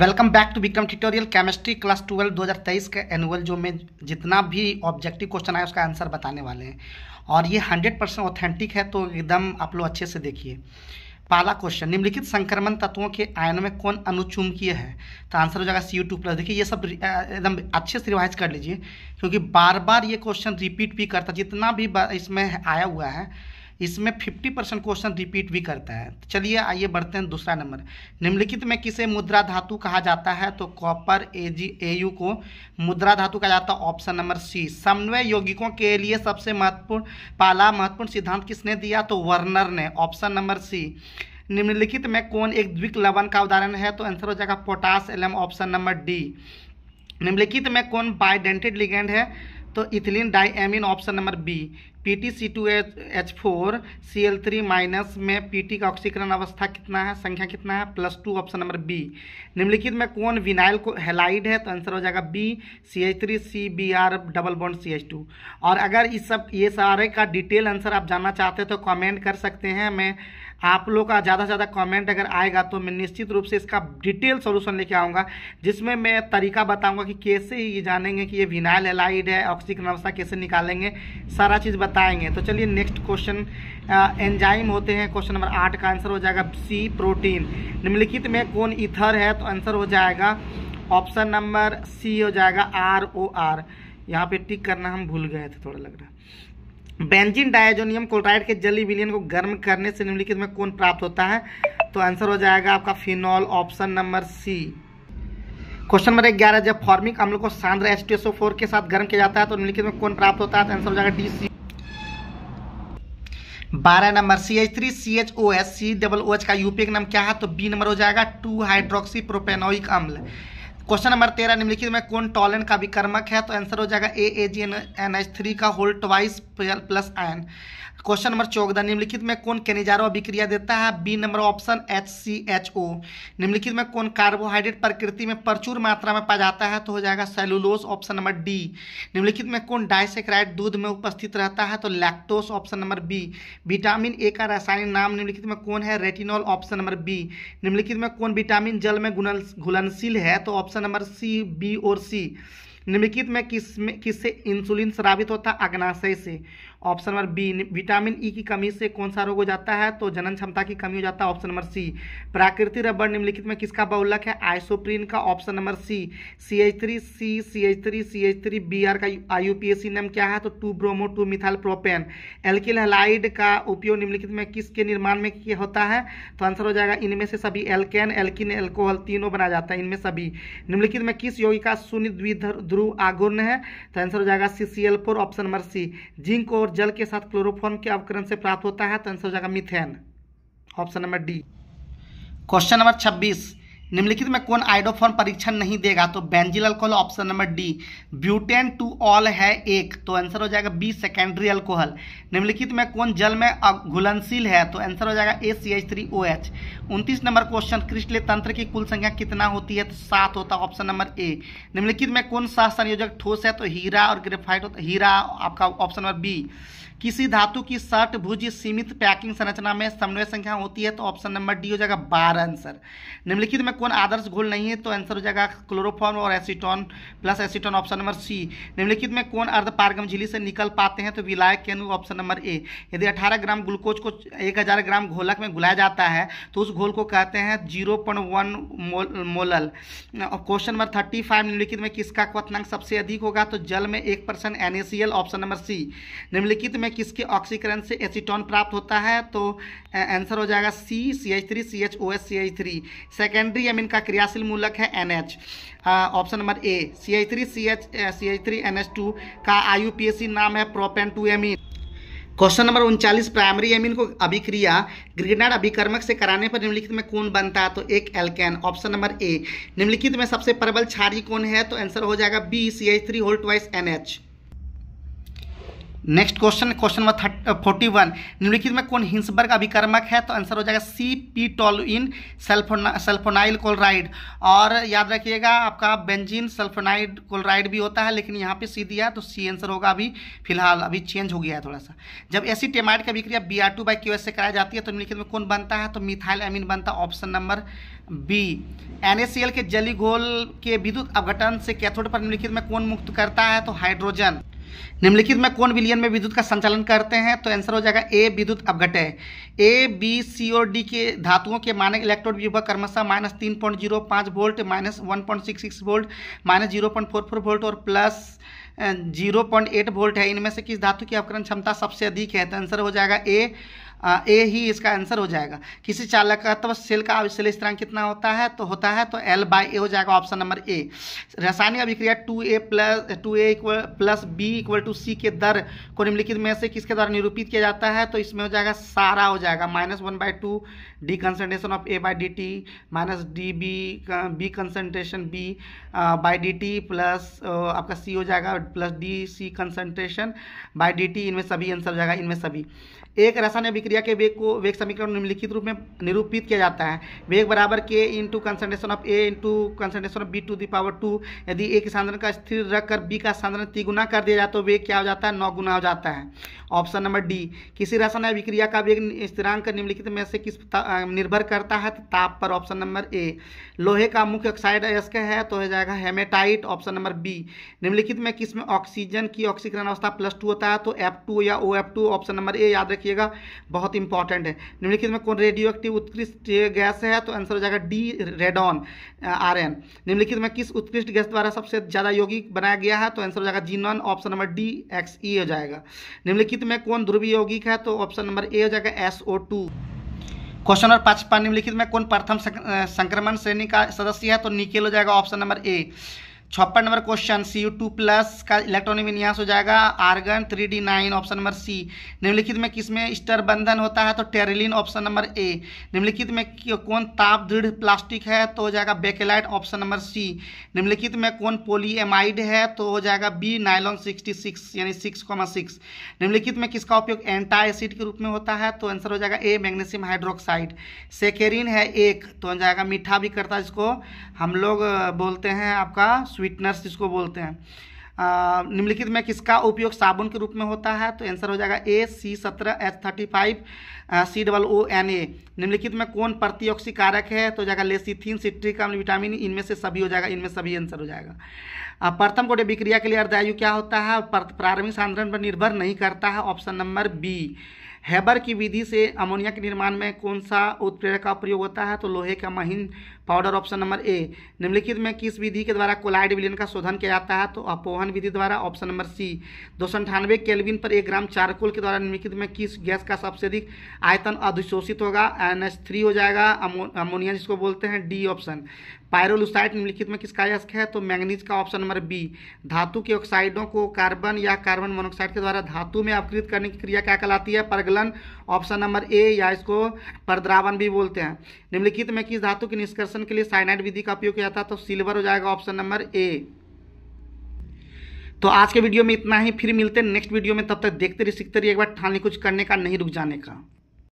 welcome back to become tutorial chemistry class twelve 2023 का annual जो में जितना भी ऑब्जेक्टिव क्वेश्चन आए उसका आंसर बताने वाले हैं और ये 100 परसेंट ऑथेंटिक है तो एकदम आप लोग अच्छे से देखिए पहला क्वेश्चन निम्नलिखित संक्रमण तत्वों के आयन में कौन अनुचुंबकीय है तो आंसर हो जाएगा सी टू प्लस देखिए ये सब एकदम अच्छे से रिवाइज कर लीजिए क्योंकि बार बार ये क्वेश्चन रिपीट भी करता जितना भी इसमें आया हुआ है इसमें 50 परसेंट क्वेश्चन रिपीट भी करता है तो चलिए आइए बढ़ते हैं दूसरा नंबर निम्नलिखित में किसे मुद्रा धातु कहा जाता है तो copper A ji A you को मुद्रा धातु कहा जाता है ऑप्शन नंबर सी समन्वय यौगिकों के लिए सबसे महत्वपूर्ण पहला महत्वपूर्ण सिद्धांत किसने दिया तो वर्नर ने ऑप्शन नंबर सी निम्नलिखित में कौन एक द्विक लवन का उदाहरण है तो आंसर हो जाएगा potash alum option number D निम्नलिखित में कौन बाइडेंटेड लिगेंड है तो ethylene diamine option number B P T C two H H four C L three minus में पी टी का ऑक्सीकरण अवस्था कितना है संख्या कितना है plus two option number B निम्नलिखित में कौन विनाइल को हेलाइड है तो आंसर हो जाएगा B C H three C B R double bond C H two और अगर इस सब ये सारे का डिटेल आंसर आप जानना चाहते हैं तो कमेंट कर सकते हैं मैं आप लोग का ज़्यादा से ज़्यादा कमेंट अगर आएगा तो मैं निश्चित रूप से इसका डिटेल सोल्यूशन लेके आऊँगा जिसमें मैं तरीका बताऊँगा कि कैसे ये जानेंगे कि ये विनाइल एलाइड है ऑक्सीजन अवस्था कैसे निकालेंगे सारा चीज़ बताएंगे तो चलिए नेक्स्ट क्वेश्चन एंजाइम होते हैं क्वेश्चन नंबर आठ का आंसर हो जाएगा सी प्रोटीन निम्नलिखित में कौन इथर है तो आंसर हो जाएगा ऑप्शन नंबर सी हो जाएगा आर ओ आर यहाँ पे टिक करना हम भूल गए थे थोड़ा लग रहा बेंजिन डायजोनियम क्लोराइड के जली विलियन को गर्म करने से निम्नलिखित में कौन प्राप्त होता है तो आंसर हो जाएगा आपका phenol option number C question number ग्यारह जब फॉर्मिक अम्ल को सांद्र एस फोर के साथ गर्म किया जाता है तो निम्नलिखित में कौन प्राप्त होता है तो आंसर हो जाएगा डी सी बारह number C H three C H O S C double O H का यूपीए का नाम क्या है तो बी नंबर हो जाएगा टू हाइड्रोक्सी प्रोपेनोइक अम्ल क्वेश्चन नंबर तेरह निम्नलिखित में कौन टॉलन का विकर्मक है तो आंसर हो जाएगा A A G N N H three का hold twice plus N question number चौदह निम्नलिखित में कौन कैनिजारो अभिक्रिया देता है B number option H C H O निम्नलिखित में कौन कार्बोहाइड्रेट प्रकृति में प्रचुर मात्रा में पाया जाता है तो हो जाएगा सेलुलोस ऑप्शन नंबर डी निम्नलिखित में कौन डाइसेक्राइड दूध में उपस्थित रहता है तो lactose option number B vitamin A का रासायनिक नाम निम्नलिखित में कौन है रेटिनॉल ऑप्शन नंबर बी निम्नलिखित में कौन विटामिन जल में घुलनशील है तो ऑप्शन नंबर सी बी और सी निम्नलिखित में किस में किससे इंसुलिन स्रावित होता है अग्नाशय से option number B vitamin E की कमी से कौन सा रोग हो जाता है तो जनन क्षमता की कमी हो जाता है ऑप्शन नंबर सी प्राकृतिक रबड़ निम्नलिखित में किसका बहुलक है आइसोप्रीन का option number C C H three C C H three C H three B R का I U P S C नाम क्या है तो two bromo two methyl propane alkyl halide का उपयोग निम्नलिखित में किसके निर्माण में किया होता है तो आंसर हो जाएगा इनमें से सभी एल्केन एल्किन एल्कोहल तीनों बनाया जाता है इनमें सभी निम्नलिखित में किस योगी का शून्य द्विध्रुव आगुर्ण है तो आंसर हो जाएगा C C L four option number C zinc और जल के साथ क्लोरोफॉर्म के अवकरण से प्राप्त होता है तो आंसर हो जाएगा methane option number D question number छब्बीस निम्नलिखित में कौन आइडोफॉर्म परीक्षण नहीं देगा तो benzyl alcohol option number D butane two ol है एक तो आंसर हो जाएगा बी सेकेंडरी अल्कोहल निम्नलिखित में कौन जल में घुलनशील है तो आंसर हो जाएगा A C H three O H उनतीस नंबर क्वेश्चन क्रिस्टलीय तंत्र की कुल संख्या कितना होती है तो सात होता है ऑप्शन नंबर ए निम्नलिखित में कौन सा संयोजक ठोस है तो हीरा और ग्रेफाइट होता हीरा आपका ऑप्शन नंबर बी किसी धातु की सट भुज सीमित पैकिंग संरचना में समन्वय संख्या होती है तो ऑप्शन नंबर डी हो जाएगा बारह आंसर निम्नलिखित में कौन आदर्श घोल नहीं है तो आंसर हो जाएगा क्लोरोफॉर्म और acetone plus acetone option number C निम्नलिखित में कौन अर्ध पारगम झिली से निकल पाते हैं तो विलायक केंद्र ऑप्शन नंबर ए यदि अठारह ग्राम ग्लूकोज को एक हज़ार ग्राम घोलक में घुलाया जाता है तो उस घोल को कहते हैं zero point one molal question number thirty five निम्नलिखित में किसका क्वनांक सबसे अधिक होगा तो जल में एक परसेंट ऑप्शन नंबर सी निम्नलिखित में में किसके ऑक्सीकरण से एसीटोन प्राप्त होता है तो आंसर हो जाएगा C C H three C H O S C H three secondary M इनका क्रियाशील मूलक है N H option number A C H three C H C H three N H two का I U P S C नाम है propane two M question number उनचालीस primary amine को अभिक्रिया ग्रेनाड अभिकर्मक से कराने पर निम्नलिखित में कौन बनता है तो एक एल्केन ऑप्शन नंबर ए निम्नलिखित में सबसे प्रबल क्षारी कौन है तो आंसर हो जाएगा B C H three whole twice N H next question question number forty one निम्नलिखित में कौन हिंसबर्ग अभिकर्मक है तो आंसर हो जाएगा सी पी इन सल्फोना सल्फोनाइल क्लोराइड और याद रखिएगा आपका बेंजीन सल्फोनाइड क्लोराइड भी होता है लेकिन यहाँ पे सी दिया तो सी आंसर होगा अभी फिलहाल अभी चेंज हो गया है थोड़ा सा जब टेमाइड की अभिक्रिया बी आर टू बाई से कराई जाती है तो निम्नलिखित में कौन बनता है तो मिथाइल एमिन बनता है ऑप्शन नंबर बी एन के जली घोल के विद्युत अवघटन से कैथोड पर निम्नलिखित में कौन मुक्त करता है तो हाइड्रोजन निम्नलिखित में कौन विलियन में विद्युत का संचालन करते हैं तो आंसर हो जाएगा ए विद्युत है ए बी सी और डी के धातुओं के मानक इलेक्ट्रोड विभव कर्मशा माइनस तीन पॉइंट जीरो पाँच volt minus one point six six volt minus zero point four four volt और plus zero point eight volt है इनमें से किस धातु की अपकरण क्षमता सबसे अधिक है तो आंसर हो जाएगा ए ए ही इसका आंसर हो जाएगा किसी तो सेल का अविशेल स्थिरांक कितना होता है तो होता है तो एल बाई ए हो जाएगा ऑप्शन नंबर ए रासायनिक अभिक्रिया two A plus two A equal plus B equal to C के दर को निम्नलिखित में से किसके द्वारा निरूपित किया जाता है तो इसमें हो जाएगा सारा हो जाएगा minus one by two D concentration of A by D T minus D B B concentration B by D T plus आपका सी हो जाएगा plus D C concentration by D T इनमें सभी आंसर हो जाएगा इनमें सभी एक रासायनिक अभिक्रिया प्रतिक्रिया के वेग को वेग समीकरण निम्नलिखित रूप में निरूपित किया जाता है वेग बराबर के into concentration of A into concentration of B to the power two यदि ए के सांद्रण का स्थिर रखकर बी का सांद्रण तिगुना कर दिया जाए तो वेग क्या हो जाता है नौ गुना हो जाता है ऑप्शन नंबर डी किसी रसन अभिक्रिया का वेग स्थिरांक निम्नलिखित में से किस निर्भर करता है तो ताप पर ऑप्शन नंबर ए लोहे का मुख्य ऑक्साइड एस का है तो हो जाएगा हेमेटाइट ऑप्शन नंबर बी निम्नलिखित में किस में ऑक्सीजन की ऑक्सीकरण अवस्था प्लस टू होता है तो एफ टू या O F two option number A याद रखिएगा बहुत इंपॉर्टेंट है निम्नलिखित में कौन रेडियो एक्टिव उत्कृष्ट गैस है तो आंसर हो जाएगा डी रेडॉन आर एन निम्नलिखित में किस उत्कृष्ट गैस द्वारा सबसे ज़्यादा यौगिक बनाया गया है तो आंसर हो जाएगा xenon option number D X E हो जाएगा निम्नलिखित निम्नलिखित में कौन ध्रुवीय यौगिक है तो ऑप्शन नंबर ए हो जाएगा S O two question number पांच निम्नलिखित में कौन प्रथम संक्रमण श्रेणी का सदस्य है तो निकेल हो जाएगा ऑप्शन नंबर ए छप्पन number question C U two plus का इलेक्ट्रॉनिक विन्यास हो जाएगा argon three D nine option number C निम्नलिखित में किसमें स्टर बंधन होता है तो टेरिलिन ऑप्शन नंबर ए निम्नलिखित में कौन ताप दृढ़ प्लास्टिक है तो हो जाएगा बेकेलाइट ऑप्शन नंबर सी निम्नलिखित में कौन पोलीएमाइड है तो हो जाएगा बी नाइलॉन सिक्सटी सिक्स यानी सिक्स कॉमा सिक्स निम्नलिखित में किसका उपयोग एंटा एसिड के रूप में होता है तो आंसर हो जाएगा ए मैग्नेशियम हाइड्रोक्साइड सेकेरिन है एक तो हो जाएगा मीठा भी करता है जिसको हम लोग बोलते हैं आपका स्वीटनर्स जिसको बोलते हैं निम्नलिखित में किसका उपयोग साबुन के रूप में होता है तो आंसर हो जाएगा ए सी सत्रह H thirty five C double O N A निम्नलिखित में कौन प्रतियोक्सी कारक है तो हो जाएगा लेसिथिन सिट्रिक अम्ल विटामिन इनमें से सभी हो जाएगा इनमें सभी आंसर हो जाएगा प्रथम कोटे विक्रिया के लिए अर्धायु क्या होता है प्रारंभिक सांद्रण पर निर्भर नहीं करता है ऑप्शन नंबर बी हैबर की विधि से अमोनिया के निर्माण में कौन सा उत्प्रेरक का प्रयोग होता है तो लोहे का महीन पाउडर ऑप्शन नंबर ए निम्नलिखित में किस विधि के द्वारा कोलाइड विलयन का शोधन किया जाता है तो अपोहन विधि द्वारा ऑप्शन नंबर सी दो सौ अंठानवे केल्विन पर एक ग्राम चारकोल के द्वारा निम्नलिखित में किस गैस का सबसे अधिक आयतन अधिशोषित होगा एन एच थ्री हो जाएगा अमोनिया जिसको बोलते हैं डी ऑप्शन पायरोलुसाइड निम्नलिखित में किसका यस्क है तो मैंगनीज का ऑप्शन नंबर बी धातु के ऑक्साइडों को कार्बन या कार्बन मोनोक्साइड के द्वारा धातु में अपकृत करने की क्रिया क्या कहलाती है परगल गलन ऑप्शन नंबर ए या इसको परद्रावन भी बोलते हैं निम्नलिखित में किस धातु के निष्कर्षण के लिए साइनाइड विधि का उपयोग किया था तो सिल्वर हो जाएगा ऑप्शन नंबर ए तो आज के वीडियो में इतना ही फिर मिलते हैं नेक्स्ट वीडियो में तब तक देखते रहिए सीखते रहिए एक बार ठानी कुछ करने का नहीं रुक जाने का